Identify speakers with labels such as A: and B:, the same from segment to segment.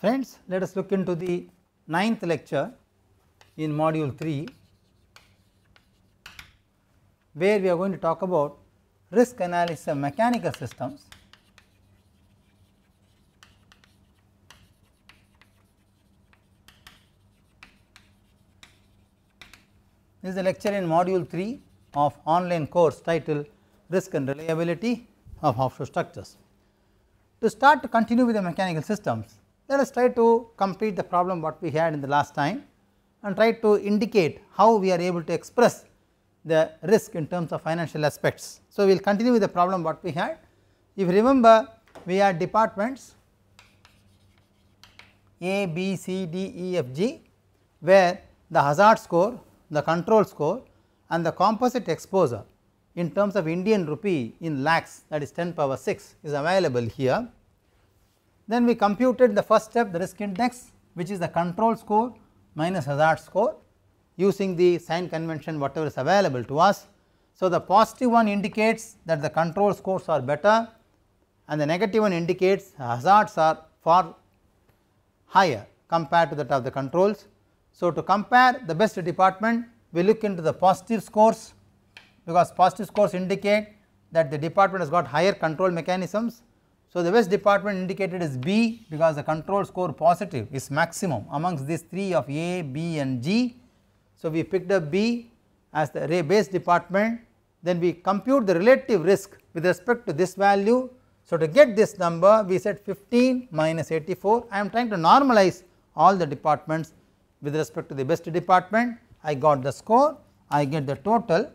A: Friends, let us look into the ninth lecture in module 3, where we are going to talk about risk analysis of mechanical systems. This is a lecture in module 3 of online course titled Risk and Reliability of Offshore Structures. To start to continue with the mechanical systems, let us try to complete the problem what we had in the last time and try to indicate how we are able to express the risk in terms of financial aspects. So, we will continue with the problem what we had. If you remember we had departments A, B, C, D, E, F, G where the hazard score, the control score and the composite exposure in terms of Indian rupee in lakhs that is 10 power 6 is available here then we computed the first step the risk index which is the control score minus hazard score using the sign convention whatever is available to us. So, the positive one indicates that the control scores are better and the negative one indicates hazards are far higher compared to that of the controls. So, to compare the best department we look into the positive scores because positive scores indicate that the department has got higher control mechanisms so, the West department indicated is B because the control score positive is maximum amongst these 3 of A, B and G. So, we picked up B as the ray base department then we compute the relative risk with respect to this value. So, to get this number we said 15 minus 84 I am trying to normalize all the departments with respect to the best department I got the score I get the total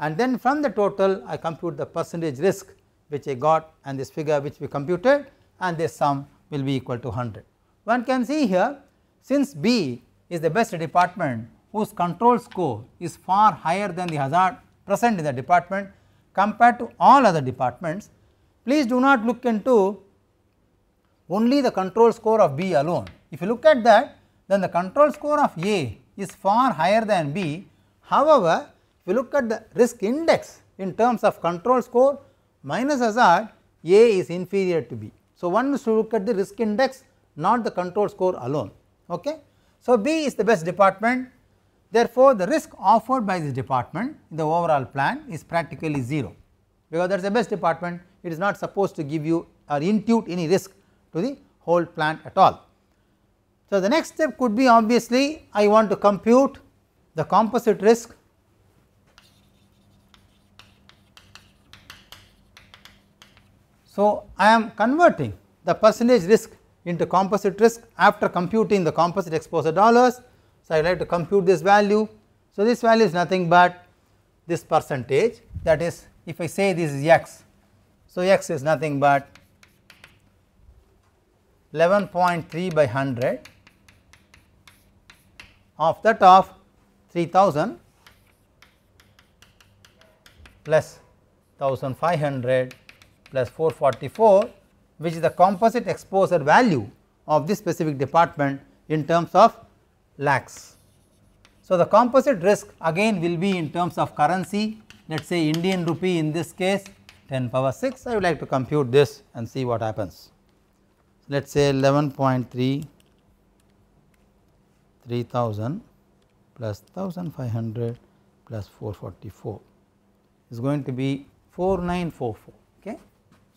A: and then from the total I compute the percentage risk which I got and this figure which we computed and this sum will be equal to 100. One can see here since B is the best department whose control score is far higher than the hazard present in the department compared to all other departments, please do not look into only the control score of B alone. If you look at that then the control score of A is far higher than B. However, if you look at the risk index in terms of control score minus hazard A is inferior to B. So, one is to look at the risk index not the control score alone. Okay. So, B is the best department therefore, the risk offered by this department in the overall plan is practically 0 because that is the best department it is not supposed to give you or impute any risk to the whole plant at all. So, the next step could be obviously I want to compute the composite risk So, I am converting the percentage risk into composite risk after computing the composite exposure dollars. So, I have like to compute this value. So, this value is nothing but this percentage that is if I say this is x. So, x is nothing but 11.3 by 100 of that of 3000 plus 1500 plus 444 which is the composite exposure value of this specific department in terms of lakhs. So, the composite risk again will be in terms of currency let us say Indian rupee in this case 10 power 6 I would like to compute this and see what happens. Let us say 11.3 3000 plus 1500 plus 444 is going to be 4944.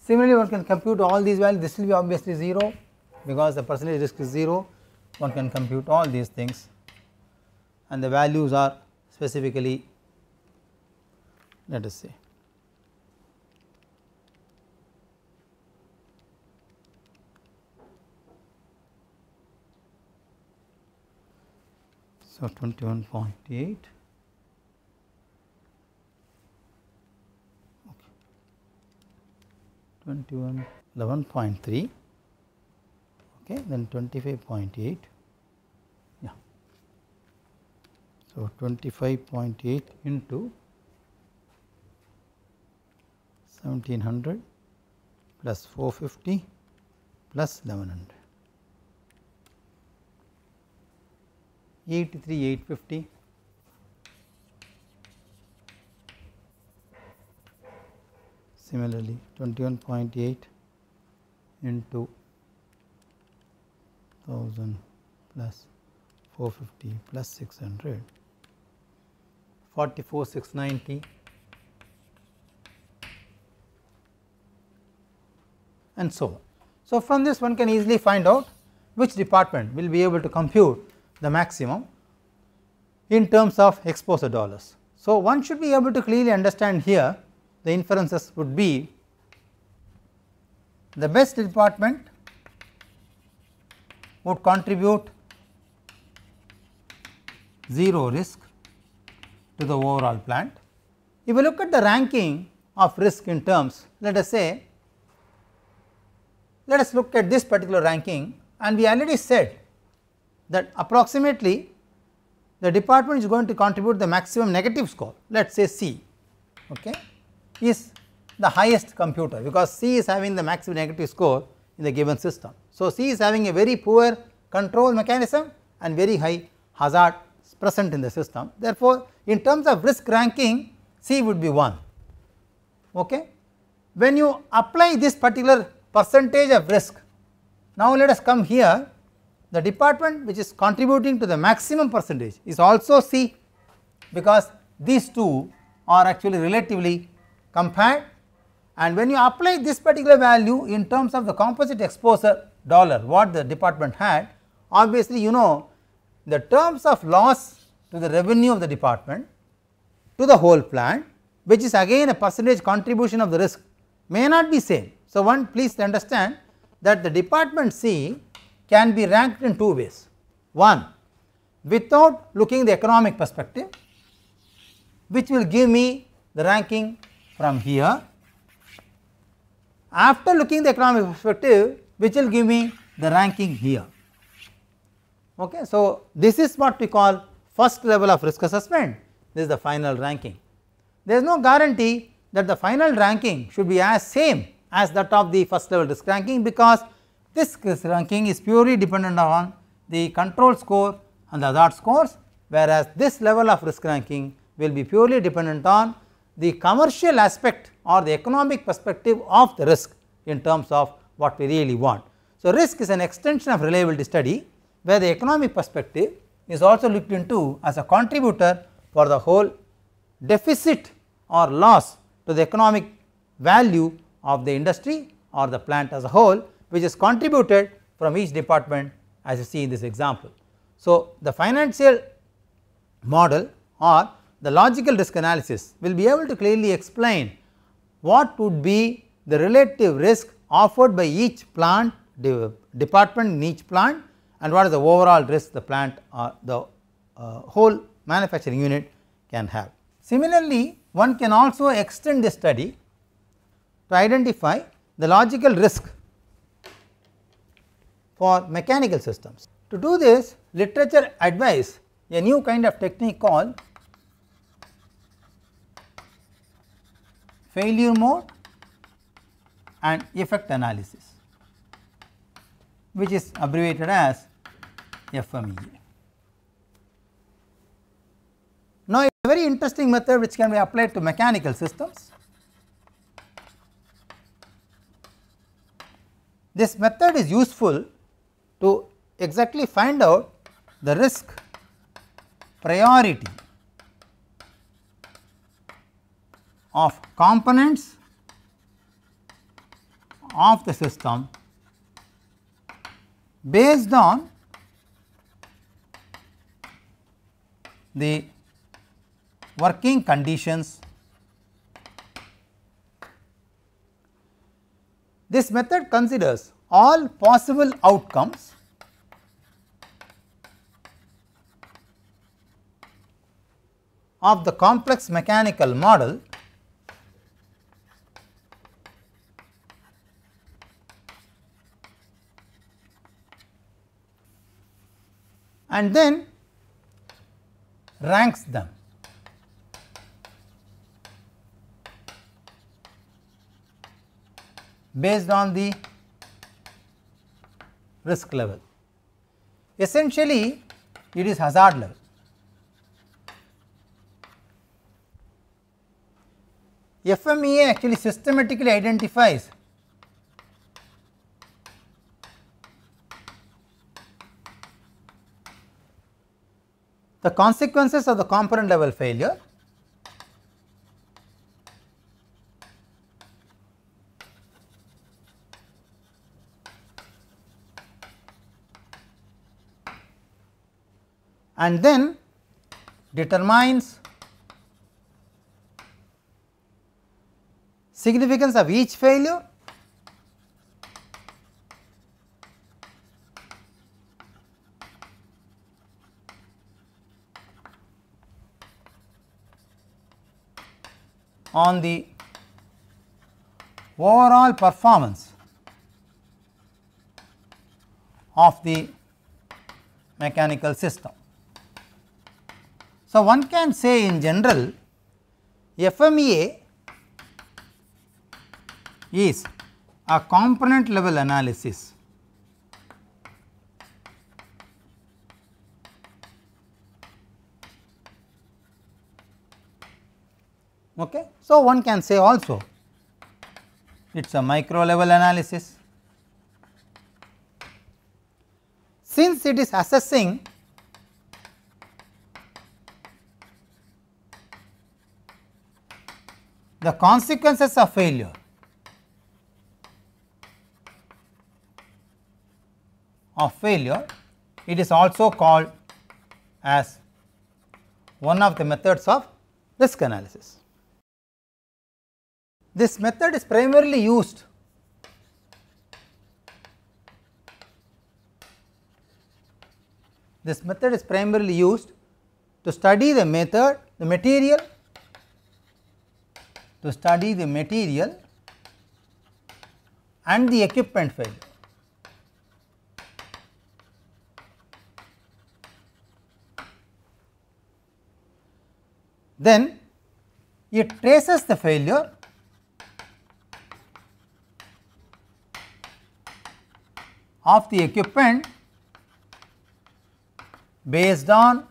A: Similarly, one can compute all these values, this will be obviously 0 because the percentage risk is 0, one can compute all these things and the values are specifically let us say So 21.8 okay. Twenty-one, eleven point three. Okay, then twenty-five point eight. Yeah. So twenty-five point eight into seventeen hundred plus four fifty plus eleven hundred. 83 850 similarly 21.8 into 1000 plus 450 plus 600 44 690 and so on. So, from this one can easily find out which department will be able to compute the maximum in terms of exposure dollars. So, one should be able to clearly understand here the inferences would be the best department would contribute 0 risk to the overall plant. If we look at the ranking of risk in terms let us say let us look at this particular ranking and we already said that approximately the department is going to contribute the maximum negative score let us say C okay, is the highest computer because C is having the maximum negative score in the given system. So, C is having a very poor control mechanism and very high hazard present in the system. Therefore, in terms of risk ranking C would be 1. Okay. When you apply this particular percentage of risk, now let us come here the department which is contributing to the maximum percentage is also C because these two are actually relatively compared and when you apply this particular value in terms of the composite exposure dollar what the department had obviously you know the terms of loss to the revenue of the department to the whole plant which is again a percentage contribution of the risk may not be same. So, one please understand that the department C can be ranked in two ways. One, without looking the economic perspective, which will give me the ranking from here. After looking the economic perspective, which will give me the ranking here. Okay. So, this is what we call first level of risk assessment, this is the final ranking. There is no guarantee that the final ranking should be as same as that of the first level risk ranking because this ranking is purely dependent on the control score and the hazard scores whereas this level of risk ranking will be purely dependent on the commercial aspect or the economic perspective of the risk in terms of what we really want. So, risk is an extension of reliability study where the economic perspective is also looked into as a contributor for the whole deficit or loss to the economic value of the industry or the plant as a whole which is contributed from each department as you see in this example. So, the financial model or the logical risk analysis will be able to clearly explain what would be the relative risk offered by each plant department in each plant and what is the overall risk the plant or the uh, whole manufacturing unit can have. Similarly, one can also extend the study to identify the logical risk for mechanical systems. To do this literature advise a new kind of technique called failure mode and effect analysis which is abbreviated as FMEA. Now, a very interesting method which can be applied to mechanical systems. This method is useful to exactly find out the risk priority of components of the system based on the working conditions. This method considers all possible outcomes of the complex mechanical model and then ranks them. based on the risk level. Essentially, it is hazard level. FMEA actually systematically identifies the consequences of the component level failure and then determines significance of each failure on the overall performance of the mechanical system. So, one can say in general FMEA is a component level analysis okay. So, one can say also it is a micro level analysis. Since it is assessing the consequences of failure of failure it is also called as one of the methods of risk analysis. This method is primarily used this method is primarily used to study the method the material to study the material and the equipment failure. Then it traces the failure of the equipment based on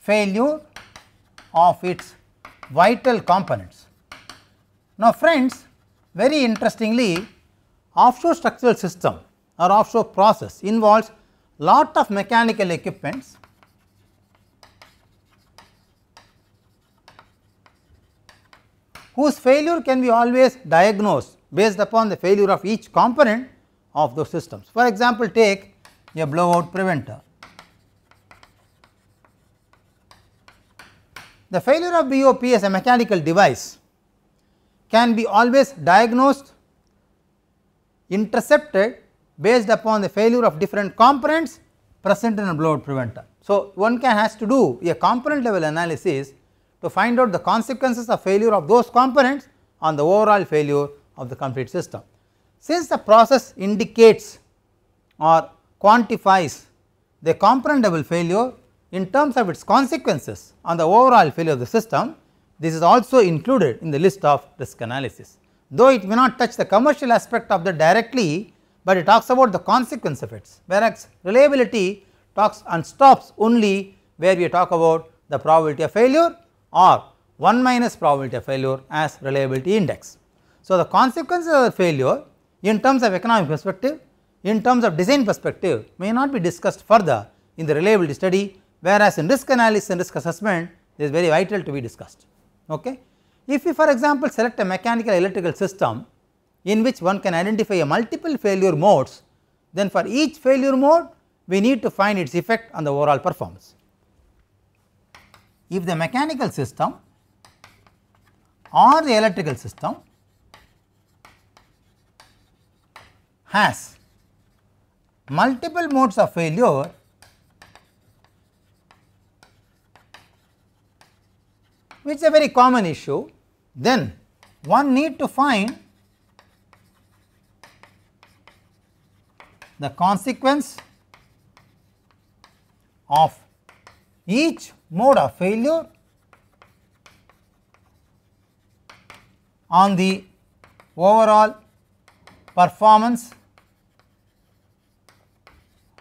A: failure of its vital components. Now friends, very interestingly offshore structural system or offshore process involves lot of mechanical equipments whose failure can be always diagnosed based upon the failure of each component of those systems. For example, take a blowout preventer The failure of BOP as a mechanical device can be always diagnosed, intercepted based upon the failure of different components present in a blowout preventer. So, one can has to do a component level analysis to find out the consequences of failure of those components on the overall failure of the complete system. Since the process indicates or quantifies the component level failure in terms of its consequences on the overall failure of the system, this is also included in the list of risk analysis. Though it may not touch the commercial aspect of that directly, but it talks about the consequence of it, whereas reliability talks and stops only where we talk about the probability of failure or 1 minus probability of failure as reliability index. So, the consequences of the failure in terms of economic perspective, in terms of design perspective may not be discussed further in the reliability study whereas in risk analysis and risk assessment is very vital to be discussed. Okay. If we for example select a mechanical electrical system in which one can identify a multiple failure modes, then for each failure mode we need to find its effect on the overall performance. If the mechanical system or the electrical system has multiple modes of failure which is a very common issue, then one need to find the consequence of each mode of failure on the overall performance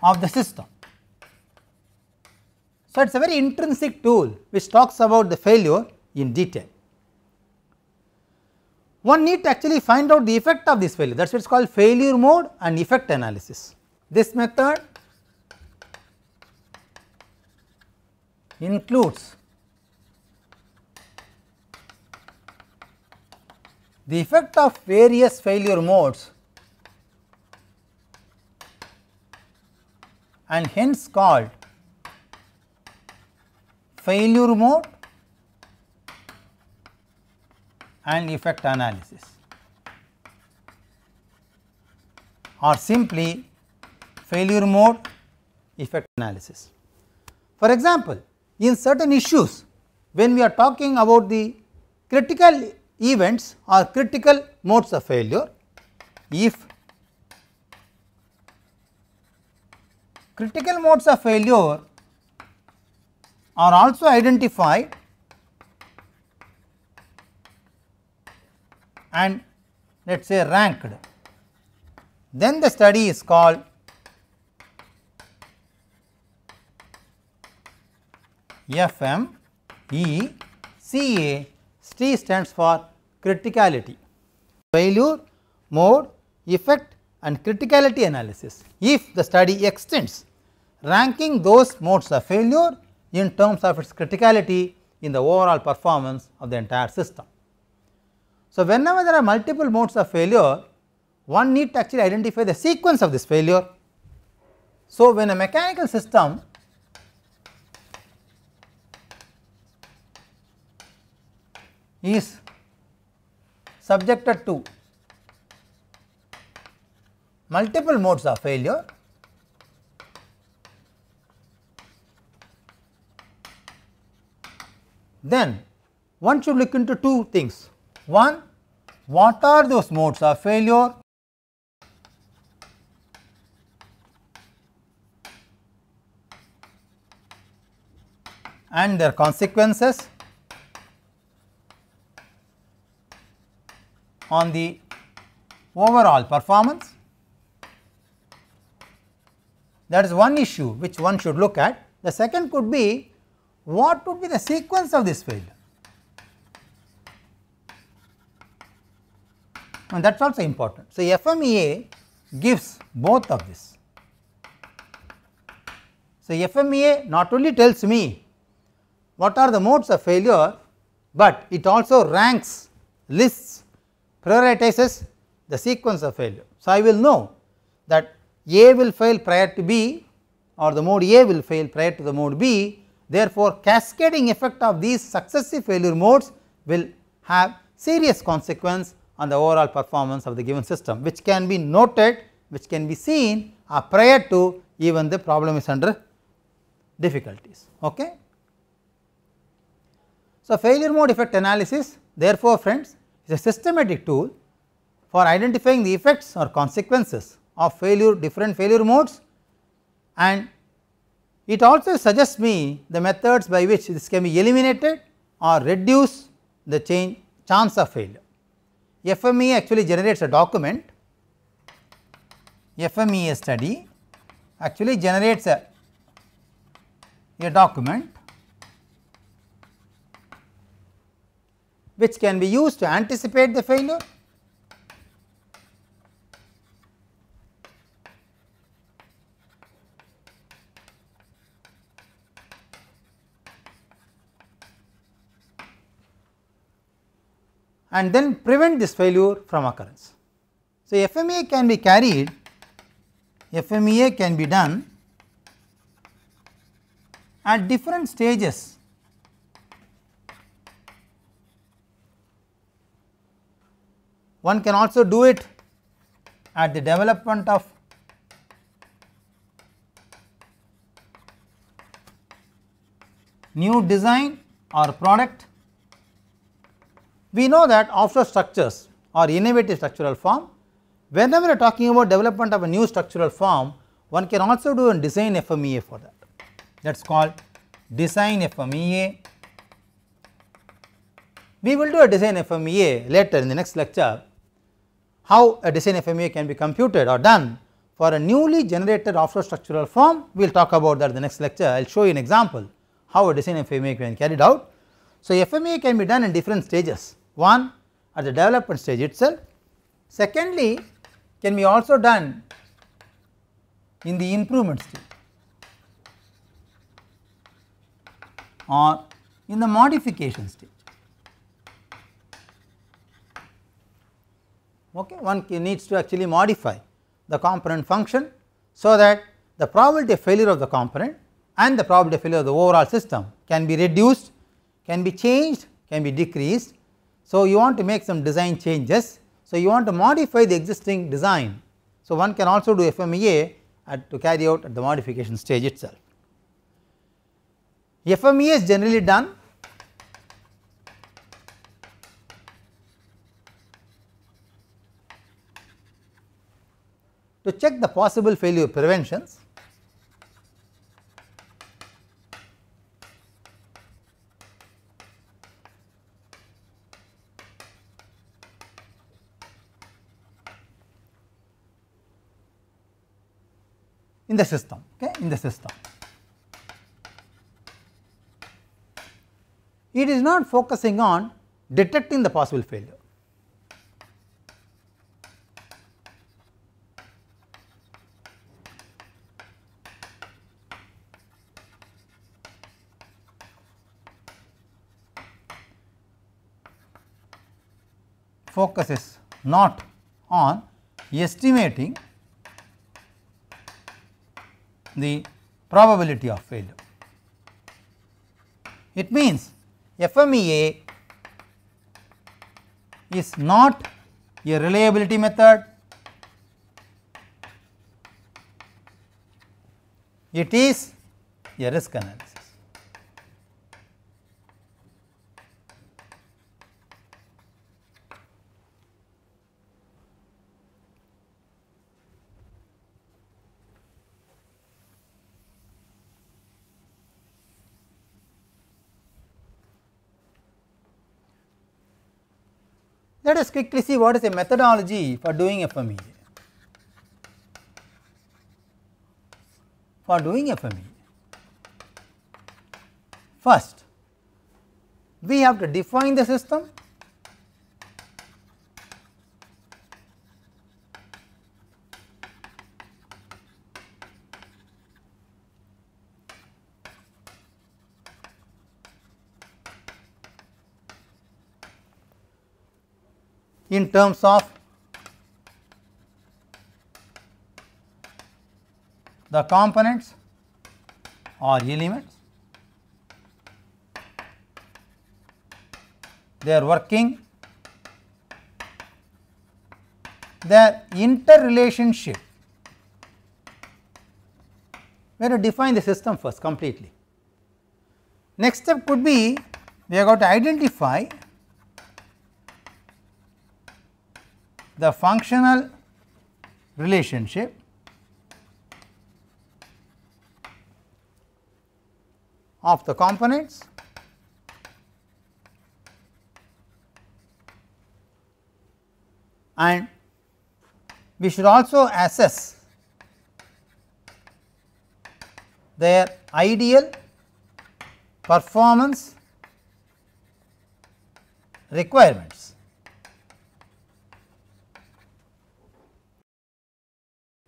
A: of the system. So, it is a very intrinsic tool which talks about the failure in detail. One need to actually find out the effect of this failure that is what is called failure mode and effect analysis. This method includes the effect of various failure modes and hence called failure mode and effect analysis or simply failure mode effect analysis. For example, in certain issues when we are talking about the critical events or critical modes of failure, if critical modes of failure are also identified and let us say ranked then the study is called FM C stands for criticality failure mode effect and criticality analysis if the study extends ranking those modes of failure in terms of its criticality in the overall performance of the entire system. So, whenever there are multiple modes of failure, one need to actually identify the sequence of this failure. So, when a mechanical system is subjected to multiple modes of failure, then one should look into two things. One, what are those modes of failure? and their consequences on the overall performance. That is one issue which one should look at. The second could be what would be the sequence of this failure. and that is also important. So, FMEA gives both of this. So, FMEA not only tells me what are the modes of failure, but it also ranks, lists, prioritizes the sequence of failure. So, I will know that A will fail prior to B or the mode A will fail prior to the mode B. Therefore, cascading effect of these successive failure modes will have serious consequence on the overall performance of the given system which can be noted which can be seen prior to even the problem is under difficulties. Okay. So, failure mode effect analysis therefore, friends is a systematic tool for identifying the effects or consequences of failure different failure modes and it also suggests me the methods by which this can be eliminated or reduce the change chance of failure. FME actually generates a document, FMEA study actually generates a, a document which can be used to anticipate the failure and then prevent this failure from occurrence. So, FMEA can be carried, FMEA can be done at different stages one can also do it at the development of new design or product we know that offshore structures or innovative structural form, whenever you are talking about development of a new structural form, one can also do a design FMEA for that. That is called design FMEA. We will do a design FMEA later in the next lecture, how a design FMEA can be computed or done for a newly generated offshore structural form. We will talk about that in the next lecture. I will show you an example how a design FMEA can be carried out. So, FMEA can be done in different stages one at the development stage itself. Secondly, can be also done in the improvement stage or in the modification stage. Okay, one needs to actually modify the component function so that the probability of failure of the component and the probability of failure of the overall system can be reduced, can be changed, can be decreased so, you want to make some design changes. So, you want to modify the existing design. So, one can also do FMEA at, to carry out at the modification stage itself. FMEA is generally done to check the possible failure preventions in the system okay in the system it is not focusing on detecting the possible failure focus is not on estimating the probability of failure. It means FMEA is not a reliability method, it is a risk analysis. quickly see what is a methodology for doing FME. For doing FME, first we have to define the system in terms of the components or elements their working their interrelationship we have to define the system first completely. Next step could be we have got to identify the functional relationship of the components and we should also assess their ideal performance requirements.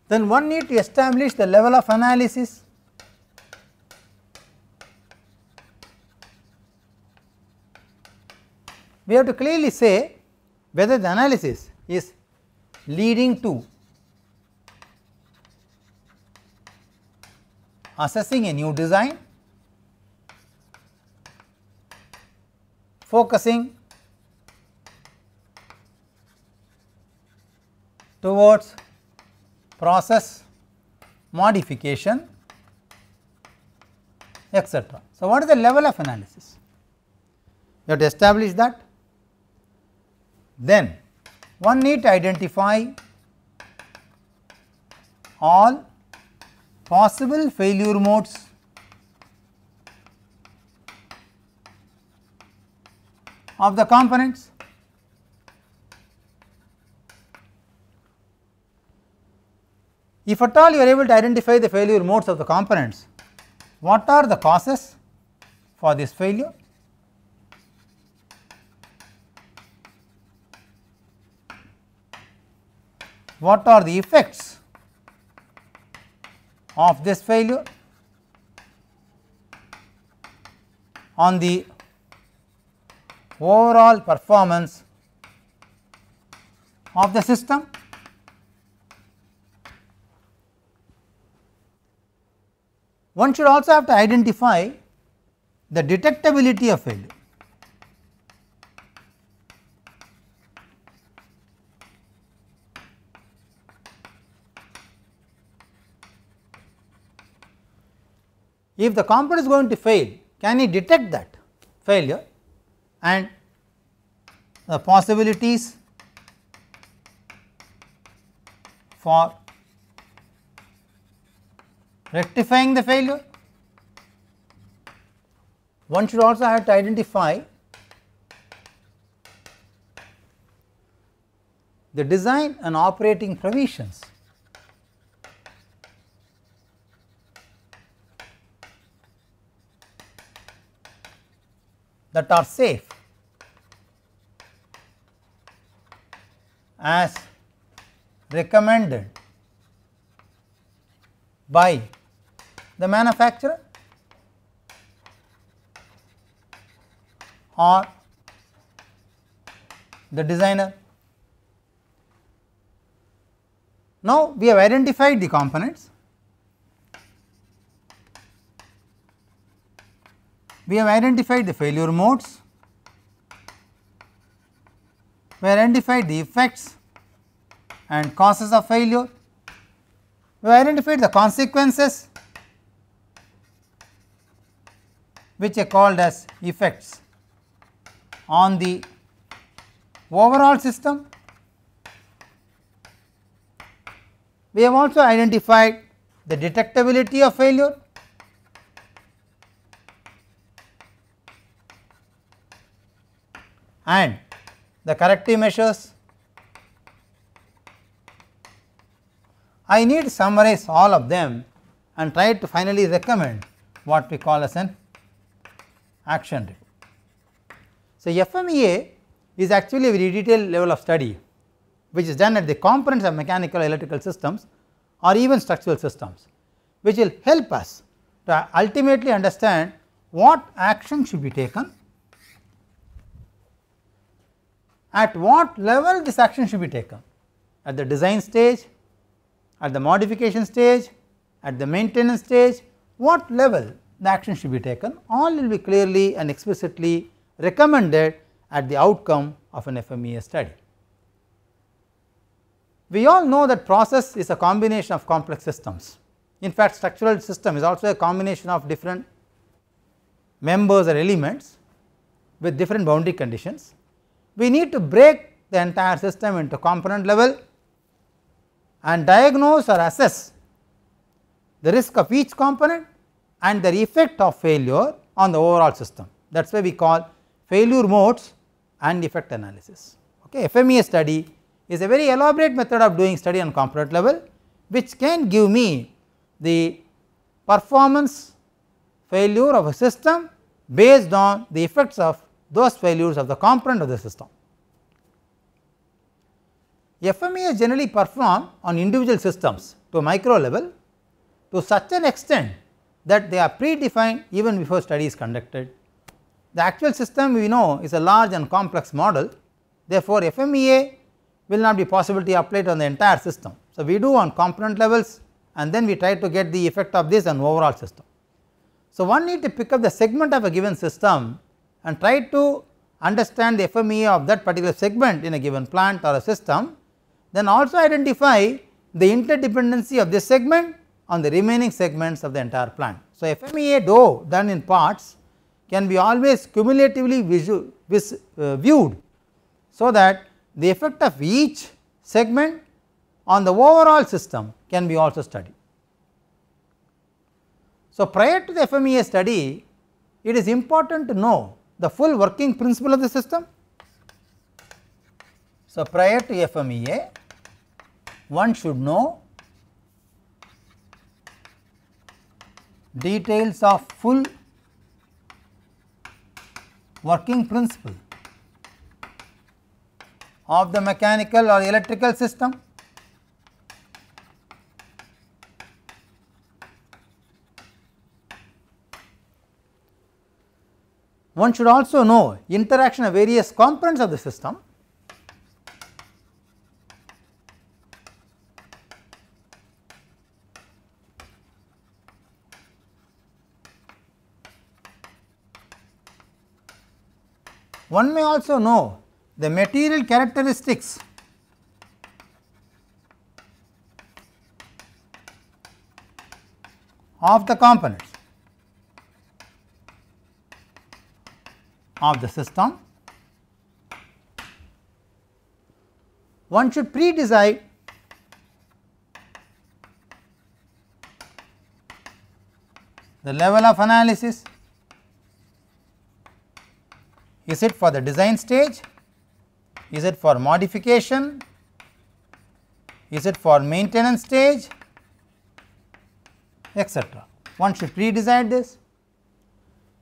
A: then one need to establish the level of analysis we have to clearly say whether the analysis is leading to assessing a new design, focusing towards process modification etc. So, what is the level of analysis? You have to establish that. Then one need to identify all possible failure modes of the components If at all you are able to identify the failure modes of the components, what are the causes for this failure? What are the effects of this failure on the overall performance of the system? One should also have to identify the detectability of failure. If the component is going to fail, can he detect that failure and the possibilities for rectifying the failure. One should also have to identify the design and operating provisions. that are safe as recommended by the manufacturer or the designer. Now, we have identified the components, we have identified the failure modes, we identified the effects and causes of failure, we identified the consequences which are called as effects on the overall system. We have also identified the detectability of failure, and the corrective measures. I need summarize all of them and try to finally recommend what we call as an action rate. So, FMEA is actually a very detailed level of study which is done at the components of mechanical electrical systems or even structural systems which will help us to ultimately understand what action should be taken, at what level this action should be taken at the design stage, at the modification stage, at the maintenance stage, what level the action should be taken all will be clearly and explicitly recommended at the outcome of an FMEA study. We all know that process is a combination of complex systems. In fact, structural system is also a combination of different members or elements with different boundary conditions. We need to break the entire system into component level and diagnose or assess the risk of each component and their effect of failure on the overall system. That is why we call failure modes and effect analysis. Okay. FMEA study is a very elaborate method of doing study on component level which can give me the performance failure of a system based on the effects of those failures of the component of the system. FMEA generally perform on individual systems to micro level to such an extent that they are predefined even before study is conducted. The actual system we know is a large and complex model therefore, FMEA will not be possible to apply it on the entire system. So, we do on component levels and then we try to get the effect of this on overall system. So, one need to pick up the segment of a given system and try to understand the FMEA of that particular segment in a given plant or a system, then also identify the interdependency of this segment on the remaining segments of the entire plant. So, FMEA done in parts can be always cumulatively vis, uh, viewed so that the effect of each segment on the overall system can be also studied. So, prior to the FMEA study it is important to know the full working principle of the system. So, prior to FMEA one should know details of full working principle of the mechanical or electrical system One should also know interaction of various components of the system One may also know the material characteristics of the components of the system. One should pre-decide the level of analysis is it for the design stage, is it for modification, is it for maintenance stage etc. One should pre-decide this.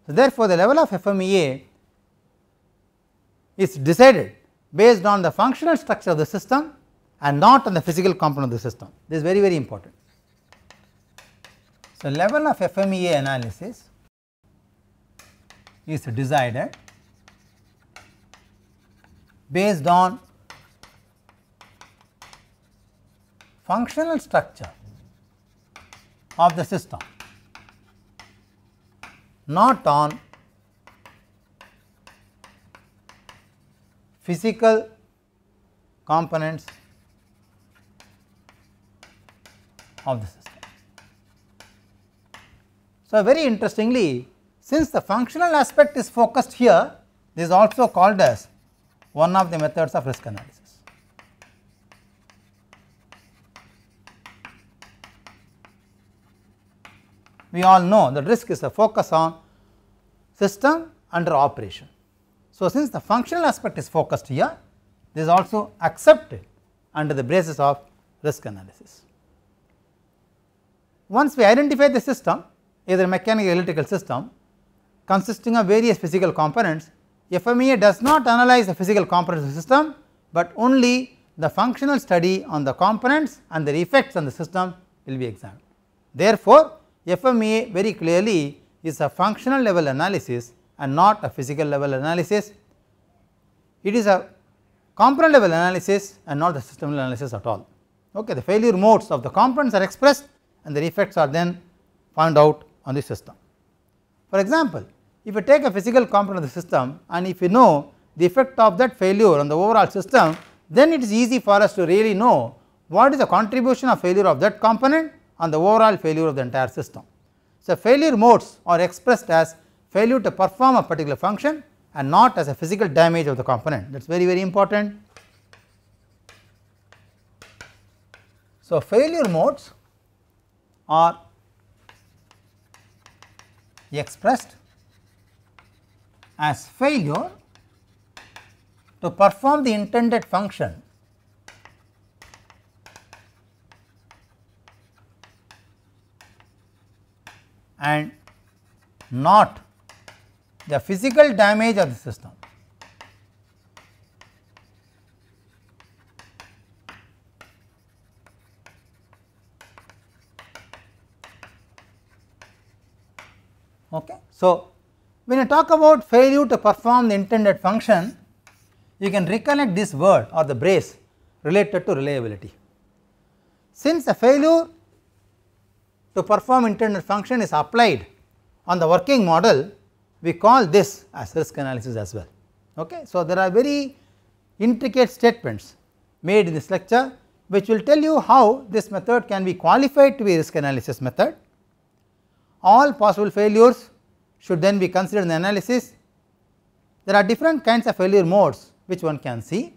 A: So, therefore, the level of FMEA is decided based on the functional structure of the system and not on the physical component of the system. This is very, very important. So, level of FMEA analysis is decided based on functional structure of the system not on physical components of the system. So, very interestingly since the functional aspect is focused here this is also called as one of the methods of risk analysis. We all know that risk is a focus on system under operation. So, since the functional aspect is focused here, this is also accepted under the basis of risk analysis. Once we identify the system, either mechanical electrical system consisting of various physical components, FMEA does not analyze the physical components of the system, but only the functional study on the components and their effects on the system will be examined. Therefore, FMEA very clearly is a functional level analysis and not a physical level analysis. It is a component level analysis and not the system level analysis at all. Okay, the failure modes of the components are expressed and their effects are then found out on the system. For example, if you take a physical component of the system and if you know the effect of that failure on the overall system, then it is easy for us to really know what is the contribution of failure of that component on the overall failure of the entire system. So, failure modes are expressed as failure to perform a particular function and not as a physical damage of the component that is very very important. So, failure modes are expressed as failure to perform the intended function and not the physical damage of the system. Okay. So, when you talk about failure to perform the intended function, you can recollect this word or the brace related to reliability. Since a failure to perform intended function is applied on the working model, we call this as risk analysis as well. Okay? So, there are very intricate statements made in this lecture which will tell you how this method can be qualified to be risk analysis method. All possible failures should then be considered in the analysis. There are different kinds of failure modes which one can see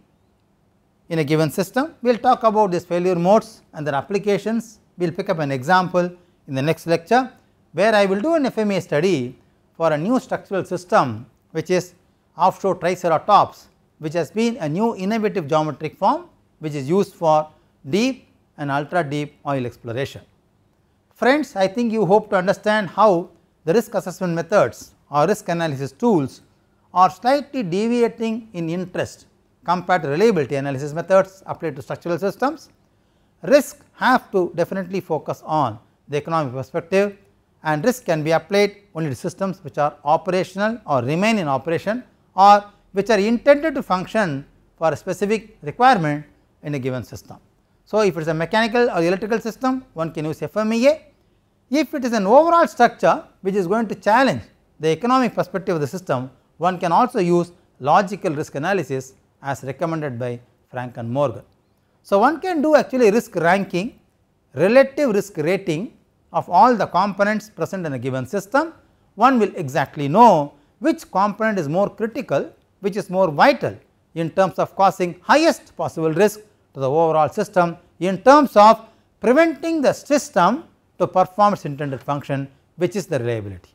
A: in a given system. We will talk about these failure modes and their applications. We will pick up an example in the next lecture where I will do an FMA study for a new structural system which is offshore triceratops which has been a new innovative geometric form which is used for deep and ultra deep oil exploration. Friends, I think you hope to understand how the risk assessment methods or risk analysis tools are slightly deviating in interest compared to reliability analysis methods applied to structural systems. Risk have to definitely focus on the economic perspective and risk can be applied only to systems which are operational or remain in operation or which are intended to function for a specific requirement in a given system. So, if it is a mechanical or electrical system one can use FMEA if it is an overall structure which is going to challenge the economic perspective of the system, one can also use logical risk analysis as recommended by Frank and Morgan. So, one can do actually risk ranking, relative risk rating of all the components present in a given system, one will exactly know which component is more critical, which is more vital in terms of causing highest possible risk to the overall system in terms of preventing the system to perform its intended function which is the reliability.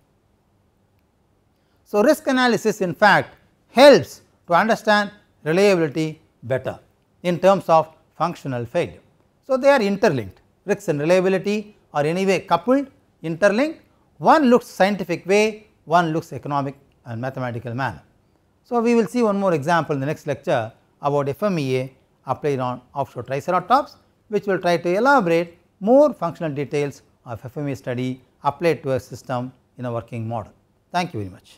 A: So, risk analysis in fact helps to understand reliability better in terms of functional failure. So, they are interlinked risks and reliability are anyway coupled interlinked one looks scientific way one looks economic and mathematical manner. So, we will see one more example in the next lecture about FMEA applied on offshore triceratops which will try to elaborate more functional details of FME study applied to a system in a working model. Thank you very much.